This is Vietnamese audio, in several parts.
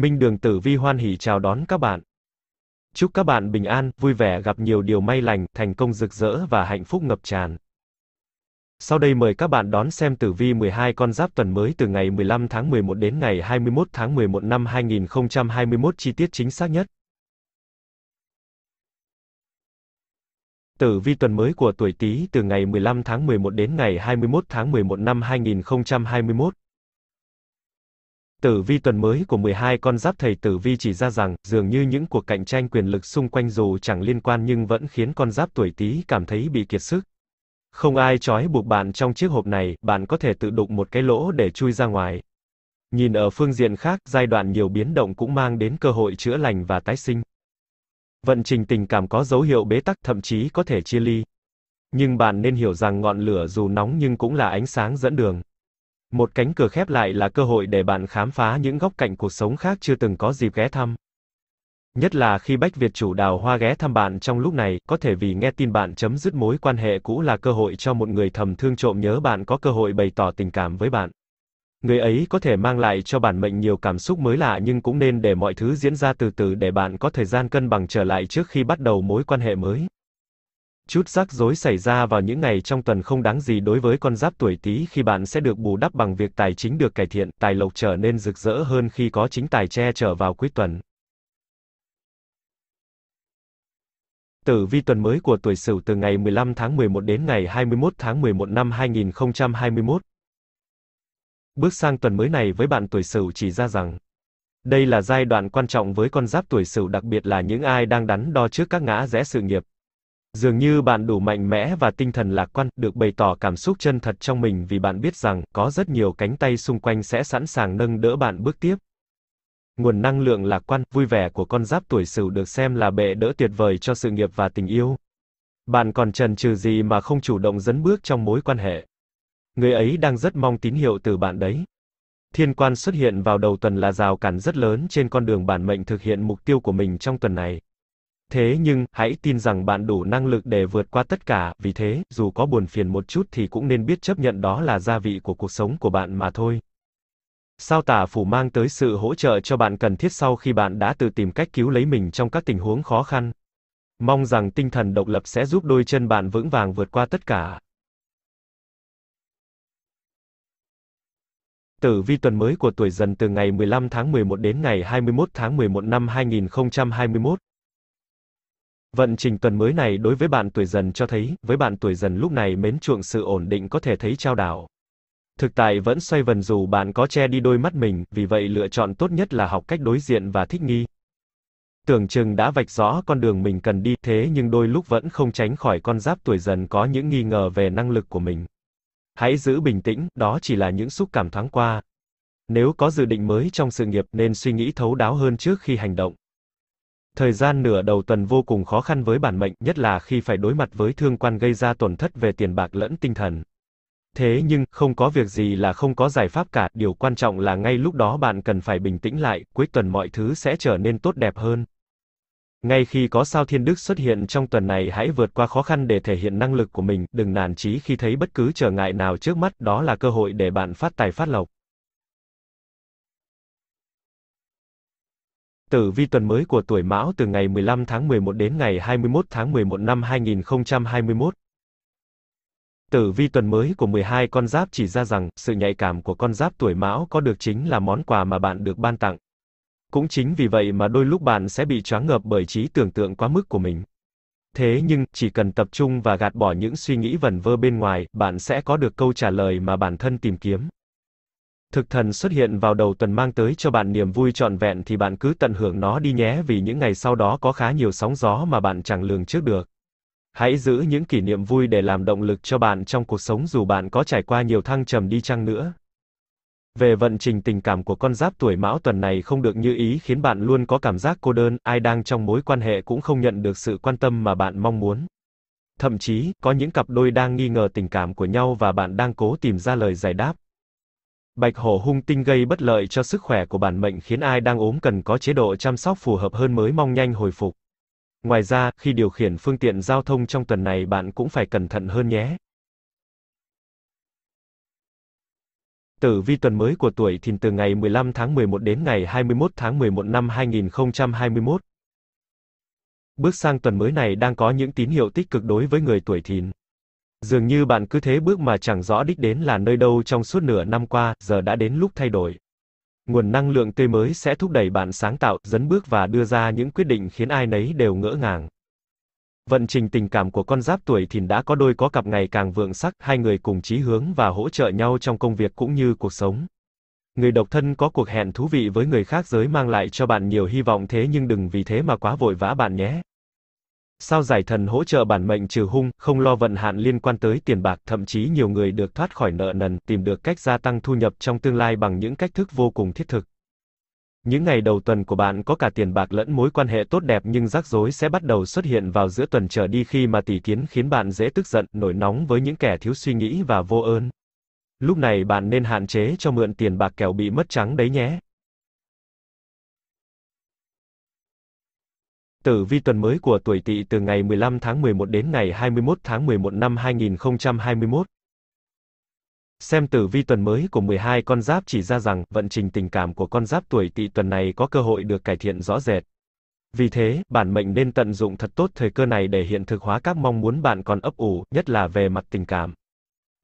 Minh Đường Tử Vi hoan hỉ chào đón các bạn. Chúc các bạn bình an, vui vẻ gặp nhiều điều may lành, thành công rực rỡ và hạnh phúc ngập tràn. Sau đây mời các bạn đón xem tử vi 12 con giáp tuần mới từ ngày 15 tháng 11 đến ngày 21 tháng 11 năm 2021 chi tiết chính xác nhất. Tử vi tuần mới của tuổi Tý từ ngày 15 tháng 11 đến ngày 21 tháng 11 năm 2021 Tử vi tuần mới của 12 con giáp thầy tử vi chỉ ra rằng, dường như những cuộc cạnh tranh quyền lực xung quanh dù chẳng liên quan nhưng vẫn khiến con giáp tuổi Tý cảm thấy bị kiệt sức. Không ai trói buộc bạn trong chiếc hộp này, bạn có thể tự đục một cái lỗ để chui ra ngoài. Nhìn ở phương diện khác, giai đoạn nhiều biến động cũng mang đến cơ hội chữa lành và tái sinh. Vận trình tình cảm có dấu hiệu bế tắc, thậm chí có thể chia ly. Nhưng bạn nên hiểu rằng ngọn lửa dù nóng nhưng cũng là ánh sáng dẫn đường. Một cánh cửa khép lại là cơ hội để bạn khám phá những góc cạnh cuộc sống khác chưa từng có dịp ghé thăm. Nhất là khi Bách Việt chủ đào hoa ghé thăm bạn trong lúc này, có thể vì nghe tin bạn chấm dứt mối quan hệ cũ là cơ hội cho một người thầm thương trộm nhớ bạn có cơ hội bày tỏ tình cảm với bạn. Người ấy có thể mang lại cho bản mệnh nhiều cảm xúc mới lạ nhưng cũng nên để mọi thứ diễn ra từ từ để bạn có thời gian cân bằng trở lại trước khi bắt đầu mối quan hệ mới. Chút rắc rối xảy ra vào những ngày trong tuần không đáng gì đối với con giáp tuổi Tý khi bạn sẽ được bù đắp bằng việc tài chính được cải thiện, tài lộc trở nên rực rỡ hơn khi có chính tài che chở vào cuối tuần. Tử vi tuần mới của tuổi Sửu từ ngày 15 tháng 11 đến ngày 21 tháng 11 năm 2021. Bước sang tuần mới này với bạn tuổi Sửu chỉ ra rằng đây là giai đoạn quan trọng với con giáp tuổi Sửu đặc biệt là những ai đang đắn đo trước các ngã rẽ sự nghiệp, Dường như bạn đủ mạnh mẽ và tinh thần lạc quan, được bày tỏ cảm xúc chân thật trong mình vì bạn biết rằng có rất nhiều cánh tay xung quanh sẽ sẵn sàng nâng đỡ bạn bước tiếp. Nguồn năng lượng lạc quan, vui vẻ của con giáp tuổi Sửu được xem là bệ đỡ tuyệt vời cho sự nghiệp và tình yêu. Bạn còn trần trừ gì mà không chủ động dẫn bước trong mối quan hệ? Người ấy đang rất mong tín hiệu từ bạn đấy. Thiên quan xuất hiện vào đầu tuần là rào cản rất lớn trên con đường bản mệnh thực hiện mục tiêu của mình trong tuần này. Thế nhưng, hãy tin rằng bạn đủ năng lực để vượt qua tất cả, vì thế, dù có buồn phiền một chút thì cũng nên biết chấp nhận đó là gia vị của cuộc sống của bạn mà thôi. Sao tả phủ mang tới sự hỗ trợ cho bạn cần thiết sau khi bạn đã tự tìm cách cứu lấy mình trong các tình huống khó khăn. Mong rằng tinh thần độc lập sẽ giúp đôi chân bạn vững vàng vượt qua tất cả. Tử vi tuần mới của tuổi dần từ ngày 15 tháng 11 đến ngày 21 tháng 11 năm 2021. Vận trình tuần mới này đối với bạn tuổi dần cho thấy, với bạn tuổi dần lúc này mến chuộng sự ổn định có thể thấy trao đảo. Thực tại vẫn xoay vần dù bạn có che đi đôi mắt mình, vì vậy lựa chọn tốt nhất là học cách đối diện và thích nghi. Tưởng chừng đã vạch rõ con đường mình cần đi, thế nhưng đôi lúc vẫn không tránh khỏi con giáp tuổi dần có những nghi ngờ về năng lực của mình. Hãy giữ bình tĩnh, đó chỉ là những xúc cảm thoáng qua. Nếu có dự định mới trong sự nghiệp nên suy nghĩ thấu đáo hơn trước khi hành động. Thời gian nửa đầu tuần vô cùng khó khăn với bản mệnh, nhất là khi phải đối mặt với thương quan gây ra tổn thất về tiền bạc lẫn tinh thần. Thế nhưng, không có việc gì là không có giải pháp cả, điều quan trọng là ngay lúc đó bạn cần phải bình tĩnh lại, cuối tuần mọi thứ sẽ trở nên tốt đẹp hơn. Ngay khi có sao thiên đức xuất hiện trong tuần này hãy vượt qua khó khăn để thể hiện năng lực của mình, đừng nản chí khi thấy bất cứ trở ngại nào trước mắt, đó là cơ hội để bạn phát tài phát lộc. Tử vi tuần mới của tuổi Mão từ ngày 15 tháng 11 đến ngày 21 tháng 11 năm 2021. Tử vi tuần mới của 12 con giáp chỉ ra rằng, sự nhạy cảm của con giáp tuổi Mão có được chính là món quà mà bạn được ban tặng. Cũng chính vì vậy mà đôi lúc bạn sẽ bị choáng ngợp bởi trí tưởng tượng quá mức của mình. Thế nhưng, chỉ cần tập trung và gạt bỏ những suy nghĩ vẩn vơ bên ngoài, bạn sẽ có được câu trả lời mà bản thân tìm kiếm. Thực thần xuất hiện vào đầu tuần mang tới cho bạn niềm vui trọn vẹn thì bạn cứ tận hưởng nó đi nhé vì những ngày sau đó có khá nhiều sóng gió mà bạn chẳng lường trước được. Hãy giữ những kỷ niệm vui để làm động lực cho bạn trong cuộc sống dù bạn có trải qua nhiều thăng trầm đi chăng nữa. Về vận trình tình cảm của con giáp tuổi mão tuần này không được như ý khiến bạn luôn có cảm giác cô đơn, ai đang trong mối quan hệ cũng không nhận được sự quan tâm mà bạn mong muốn. Thậm chí, có những cặp đôi đang nghi ngờ tình cảm của nhau và bạn đang cố tìm ra lời giải đáp. Bạch hổ hung tinh gây bất lợi cho sức khỏe của bản mệnh khiến ai đang ốm cần có chế độ chăm sóc phù hợp hơn mới mong nhanh hồi phục. Ngoài ra, khi điều khiển phương tiện giao thông trong tuần này bạn cũng phải cẩn thận hơn nhé. Tử vi tuần mới của tuổi Thìn từ ngày 15 tháng 11 đến ngày 21 tháng 11 năm 2021. Bước sang tuần mới này đang có những tín hiệu tích cực đối với người tuổi Thìn. Dường như bạn cứ thế bước mà chẳng rõ đích đến là nơi đâu trong suốt nửa năm qua, giờ đã đến lúc thay đổi. Nguồn năng lượng tươi mới sẽ thúc đẩy bạn sáng tạo, dấn bước và đưa ra những quyết định khiến ai nấy đều ngỡ ngàng. Vận trình tình cảm của con giáp tuổi thìn đã có đôi có cặp ngày càng vượng sắc, hai người cùng chí hướng và hỗ trợ nhau trong công việc cũng như cuộc sống. Người độc thân có cuộc hẹn thú vị với người khác giới mang lại cho bạn nhiều hy vọng thế nhưng đừng vì thế mà quá vội vã bạn nhé. Sao giải thần hỗ trợ bản mệnh trừ hung, không lo vận hạn liên quan tới tiền bạc, thậm chí nhiều người được thoát khỏi nợ nần, tìm được cách gia tăng thu nhập trong tương lai bằng những cách thức vô cùng thiết thực. Những ngày đầu tuần của bạn có cả tiền bạc lẫn mối quan hệ tốt đẹp nhưng rắc rối sẽ bắt đầu xuất hiện vào giữa tuần trở đi khi mà tỷ kiến khiến bạn dễ tức giận, nổi nóng với những kẻ thiếu suy nghĩ và vô ơn. Lúc này bạn nên hạn chế cho mượn tiền bạc kẻo bị mất trắng đấy nhé. Tử vi tuần mới của tuổi Tỵ từ ngày 15 tháng 11 đến ngày 21 tháng 11 năm 2021. Xem tử vi tuần mới của 12 con giáp chỉ ra rằng vận trình tình cảm của con giáp tuổi Tỵ tuần này có cơ hội được cải thiện rõ rệt. Vì thế, bản mệnh nên tận dụng thật tốt thời cơ này để hiện thực hóa các mong muốn bạn còn ấp ủ, nhất là về mặt tình cảm.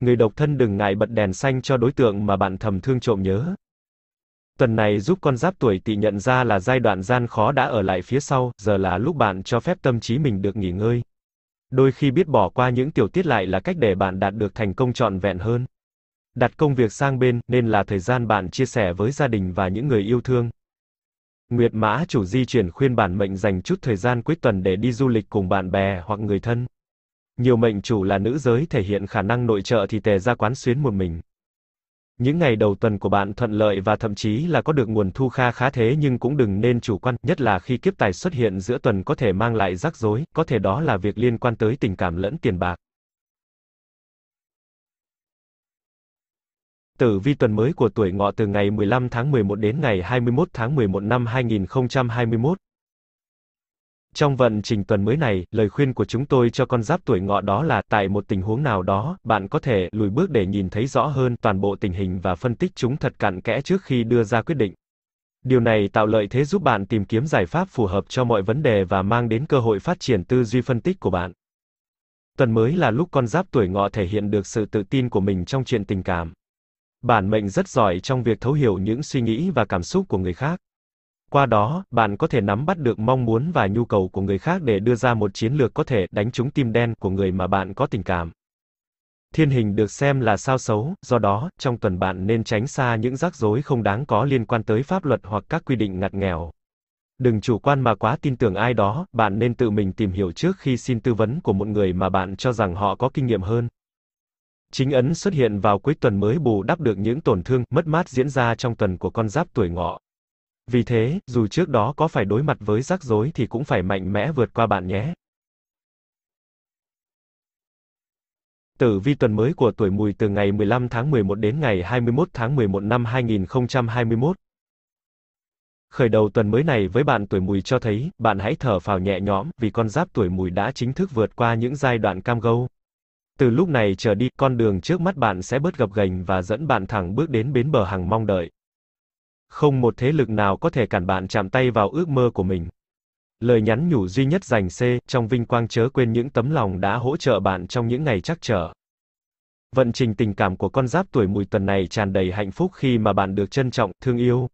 Người độc thân đừng ngại bật đèn xanh cho đối tượng mà bạn thầm thương trộm nhớ, Tuần này giúp con giáp tuổi tỵ nhận ra là giai đoạn gian khó đã ở lại phía sau, giờ là lúc bạn cho phép tâm trí mình được nghỉ ngơi. Đôi khi biết bỏ qua những tiểu tiết lại là cách để bạn đạt được thành công trọn vẹn hơn. Đặt công việc sang bên, nên là thời gian bạn chia sẻ với gia đình và những người yêu thương. Nguyệt Mã chủ di chuyển khuyên bản mệnh dành chút thời gian cuối tuần để đi du lịch cùng bạn bè hoặc người thân. Nhiều mệnh chủ là nữ giới thể hiện khả năng nội trợ thì tề ra quán xuyến một mình. Những ngày đầu tuần của bạn thuận lợi và thậm chí là có được nguồn thu kha khá thế nhưng cũng đừng nên chủ quan, nhất là khi kiếp tài xuất hiện giữa tuần có thể mang lại rắc rối, có thể đó là việc liên quan tới tình cảm lẫn tiền bạc. Tử vi tuần mới của tuổi ngọ từ ngày 15 tháng 11 đến ngày 21 tháng 11 năm 2021, trong vận trình tuần mới này, lời khuyên của chúng tôi cho con giáp tuổi ngọ đó là, tại một tình huống nào đó, bạn có thể lùi bước để nhìn thấy rõ hơn toàn bộ tình hình và phân tích chúng thật cặn kẽ trước khi đưa ra quyết định. Điều này tạo lợi thế giúp bạn tìm kiếm giải pháp phù hợp cho mọi vấn đề và mang đến cơ hội phát triển tư duy phân tích của bạn. Tuần mới là lúc con giáp tuổi ngọ thể hiện được sự tự tin của mình trong chuyện tình cảm. Bản mệnh rất giỏi trong việc thấu hiểu những suy nghĩ và cảm xúc của người khác. Qua đó, bạn có thể nắm bắt được mong muốn và nhu cầu của người khác để đưa ra một chiến lược có thể đánh trúng tim đen của người mà bạn có tình cảm. Thiên hình được xem là sao xấu, do đó, trong tuần bạn nên tránh xa những rắc rối không đáng có liên quan tới pháp luật hoặc các quy định ngặt nghèo. Đừng chủ quan mà quá tin tưởng ai đó, bạn nên tự mình tìm hiểu trước khi xin tư vấn của một người mà bạn cho rằng họ có kinh nghiệm hơn. Chính ấn xuất hiện vào cuối tuần mới bù đắp được những tổn thương, mất mát diễn ra trong tuần của con giáp tuổi ngọ. Vì thế, dù trước đó có phải đối mặt với rắc rối thì cũng phải mạnh mẽ vượt qua bạn nhé. Tử vi tuần mới của tuổi mùi từ ngày 15 tháng 11 đến ngày 21 tháng 11 năm 2021. Khởi đầu tuần mới này với bạn tuổi mùi cho thấy, bạn hãy thở phào nhẹ nhõm, vì con giáp tuổi mùi đã chính thức vượt qua những giai đoạn cam gâu. Từ lúc này trở đi, con đường trước mắt bạn sẽ bớt gập ghềnh và dẫn bạn thẳng bước đến bến bờ hằng mong đợi không một thế lực nào có thể cản bạn chạm tay vào ước mơ của mình. Lời nhắn nhủ duy nhất dành C, trong vinh quang chớ quên những tấm lòng đã hỗ trợ bạn trong những ngày chắc trở. Vận trình tình cảm của con giáp tuổi mùi tuần này tràn đầy hạnh phúc khi mà bạn được trân trọng, thương yêu.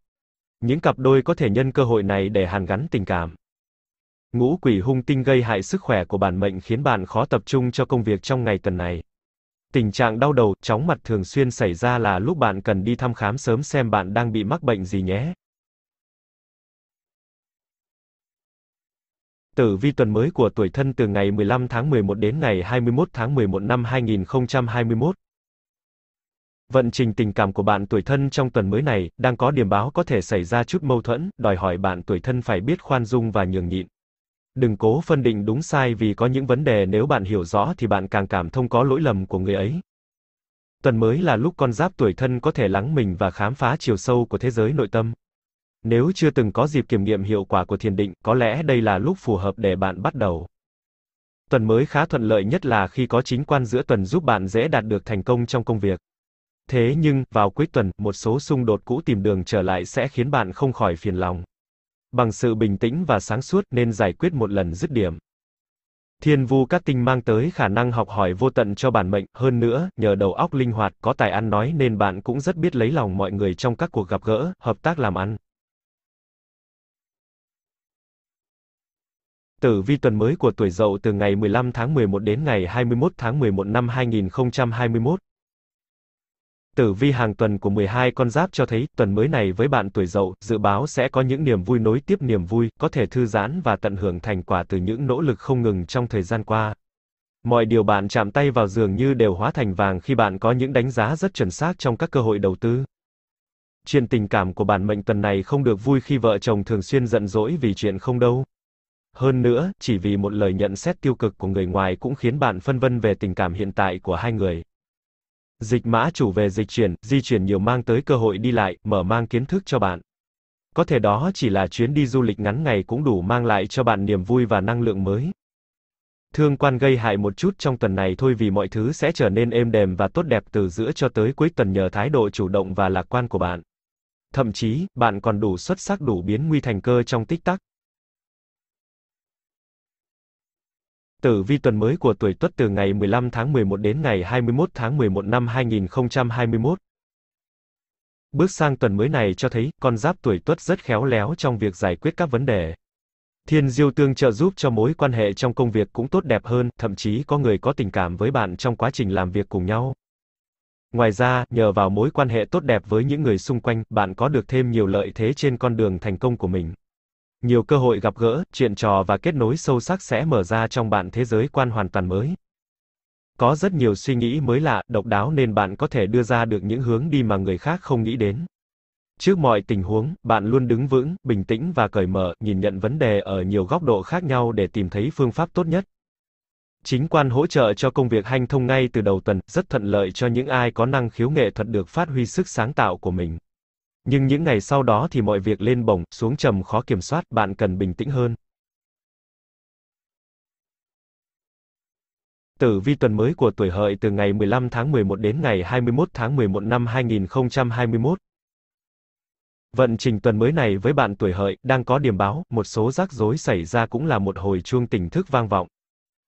Những cặp đôi có thể nhân cơ hội này để hàn gắn tình cảm. Ngũ quỷ hung tinh gây hại sức khỏe của bản mệnh khiến bạn khó tập trung cho công việc trong ngày tuần này. Tình trạng đau đầu, chóng mặt thường xuyên xảy ra là lúc bạn cần đi thăm khám sớm xem bạn đang bị mắc bệnh gì nhé. Tử vi tuần mới của tuổi thân từ ngày 15 tháng 11 đến ngày 21 tháng 11 năm 2021. Vận trình tình cảm của bạn tuổi thân trong tuần mới này đang có điểm báo có thể xảy ra chút mâu thuẫn, đòi hỏi bạn tuổi thân phải biết khoan dung và nhường nhịn. Đừng cố phân định đúng sai vì có những vấn đề nếu bạn hiểu rõ thì bạn càng cảm thông có lỗi lầm của người ấy. Tuần mới là lúc con giáp tuổi thân có thể lắng mình và khám phá chiều sâu của thế giới nội tâm. Nếu chưa từng có dịp kiểm nghiệm hiệu quả của thiền định, có lẽ đây là lúc phù hợp để bạn bắt đầu. Tuần mới khá thuận lợi nhất là khi có chính quan giữa tuần giúp bạn dễ đạt được thành công trong công việc. Thế nhưng, vào cuối tuần, một số xung đột cũ tìm đường trở lại sẽ khiến bạn không khỏi phiền lòng bằng sự bình tĩnh và sáng suốt nên giải quyết một lần dứt điểm. Thiên vu các tinh mang tới khả năng học hỏi vô tận cho bản mệnh, hơn nữa, nhờ đầu óc linh hoạt, có tài ăn nói nên bạn cũng rất biết lấy lòng mọi người trong các cuộc gặp gỡ, hợp tác làm ăn. Tử vi tuần mới của tuổi Dậu từ ngày 15 tháng 11 đến ngày 21 tháng 11 năm 2021. Tử vi hàng tuần của 12 con giáp cho thấy, tuần mới này với bạn tuổi dậu, dự báo sẽ có những niềm vui nối tiếp niềm vui, có thể thư giãn và tận hưởng thành quả từ những nỗ lực không ngừng trong thời gian qua. Mọi điều bạn chạm tay vào dường như đều hóa thành vàng khi bạn có những đánh giá rất chuẩn xác trong các cơ hội đầu tư. Chuyện tình cảm của bản mệnh tuần này không được vui khi vợ chồng thường xuyên giận dỗi vì chuyện không đâu. Hơn nữa, chỉ vì một lời nhận xét tiêu cực của người ngoài cũng khiến bạn phân vân về tình cảm hiện tại của hai người. Dịch mã chủ về dịch chuyển, di chuyển nhiều mang tới cơ hội đi lại, mở mang kiến thức cho bạn. Có thể đó chỉ là chuyến đi du lịch ngắn ngày cũng đủ mang lại cho bạn niềm vui và năng lượng mới. Thương quan gây hại một chút trong tuần này thôi vì mọi thứ sẽ trở nên êm đềm và tốt đẹp từ giữa cho tới cuối tuần nhờ thái độ chủ động và lạc quan của bạn. Thậm chí, bạn còn đủ xuất sắc đủ biến nguy thành cơ trong tích tắc. Tử vi tuần mới của tuổi Tuất từ ngày 15 tháng 11 đến ngày 21 tháng 11 năm 2021. Bước sang tuần mới này cho thấy, con giáp tuổi Tuất rất khéo léo trong việc giải quyết các vấn đề. Thiên diêu tương trợ giúp cho mối quan hệ trong công việc cũng tốt đẹp hơn, thậm chí có người có tình cảm với bạn trong quá trình làm việc cùng nhau. Ngoài ra, nhờ vào mối quan hệ tốt đẹp với những người xung quanh, bạn có được thêm nhiều lợi thế trên con đường thành công của mình. Nhiều cơ hội gặp gỡ, chuyện trò và kết nối sâu sắc sẽ mở ra trong bạn thế giới quan hoàn toàn mới. Có rất nhiều suy nghĩ mới lạ, độc đáo nên bạn có thể đưa ra được những hướng đi mà người khác không nghĩ đến. Trước mọi tình huống, bạn luôn đứng vững, bình tĩnh và cởi mở, nhìn nhận vấn đề ở nhiều góc độ khác nhau để tìm thấy phương pháp tốt nhất. Chính quan hỗ trợ cho công việc hanh thông ngay từ đầu tuần, rất thuận lợi cho những ai có năng khiếu nghệ thuật được phát huy sức sáng tạo của mình. Nhưng những ngày sau đó thì mọi việc lên bổng, xuống trầm khó kiểm soát, bạn cần bình tĩnh hơn. Tử vi tuần mới của tuổi hợi từ ngày 15 tháng 11 đến ngày 21 tháng 11 năm 2021. Vận trình tuần mới này với bạn tuổi hợi đang có điểm báo, một số rắc rối xảy ra cũng là một hồi chuông tỉnh thức vang vọng.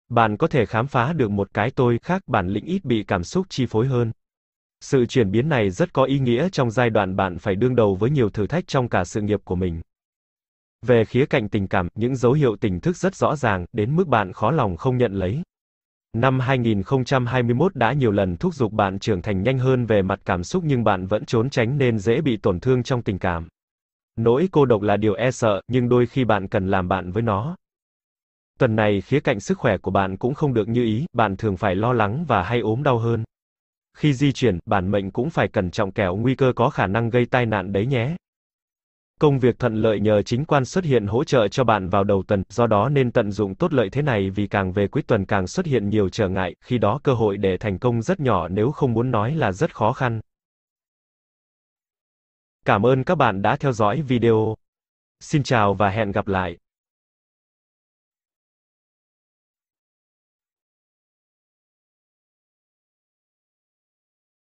Bạn có thể khám phá được một cái tôi khác, bản lĩnh ít bị cảm xúc chi phối hơn. Sự chuyển biến này rất có ý nghĩa trong giai đoạn bạn phải đương đầu với nhiều thử thách trong cả sự nghiệp của mình. Về khía cạnh tình cảm, những dấu hiệu tỉnh thức rất rõ ràng, đến mức bạn khó lòng không nhận lấy. Năm 2021 đã nhiều lần thúc giục bạn trưởng thành nhanh hơn về mặt cảm xúc nhưng bạn vẫn trốn tránh nên dễ bị tổn thương trong tình cảm. Nỗi cô độc là điều e sợ, nhưng đôi khi bạn cần làm bạn với nó. Tuần này khía cạnh sức khỏe của bạn cũng không được như ý, bạn thường phải lo lắng và hay ốm đau hơn. Khi di chuyển, bản mệnh cũng phải cẩn trọng kẻo nguy cơ có khả năng gây tai nạn đấy nhé. Công việc thuận lợi nhờ chính quan xuất hiện hỗ trợ cho bạn vào đầu tuần, do đó nên tận dụng tốt lợi thế này vì càng về cuối tuần càng xuất hiện nhiều trở ngại, khi đó cơ hội để thành công rất nhỏ nếu không muốn nói là rất khó khăn. Cảm ơn các bạn đã theo dõi video. Xin chào và hẹn gặp lại.